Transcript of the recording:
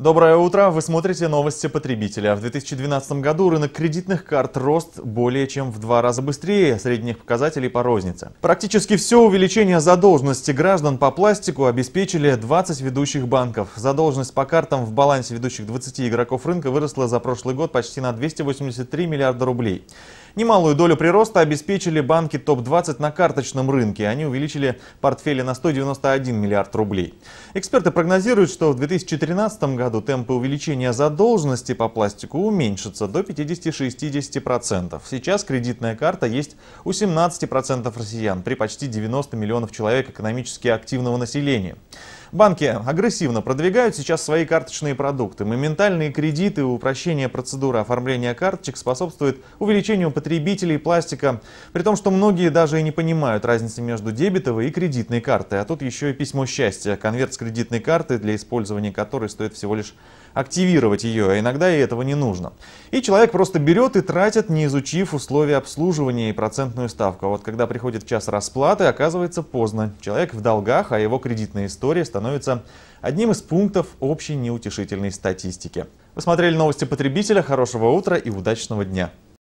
Доброе утро! Вы смотрите новости потребителя. В 2012 году рынок кредитных карт рост более чем в два раза быстрее средних показателей по рознице. Практически все увеличение задолженности граждан по пластику обеспечили 20 ведущих банков. Задолженность по картам в балансе ведущих 20 игроков рынка выросла за прошлый год почти на 283 миллиарда рублей. Немалую долю прироста обеспечили банки ТОП-20 на карточном рынке. Они увеличили портфели на 191 миллиард рублей. Эксперты прогнозируют, что в 2013 году темпы увеличения задолженности по пластику уменьшатся до 50-60%. Сейчас кредитная карта есть у 17% россиян при почти 90 миллионов человек экономически активного населения. Банки агрессивно продвигают сейчас свои карточные продукты. Моментальные кредиты и упрощение процедуры оформления карточек способствует увеличению потребителей пластика, при том, что многие даже и не понимают разницы между дебетовой и кредитной картой. А тут еще и письмо счастья. Конверт с кредитной карты, для использования которой стоит всего лишь активировать ее, а иногда и этого не нужно. И человек просто берет и тратит, не изучив условия обслуживания и процентную ставку. А вот когда приходит час расплаты, оказывается поздно. Человек в долгах, а его кредитная история становится становится одним из пунктов общей неутешительной статистики. Вы смотрели новости потребителя. Хорошего утра и удачного дня!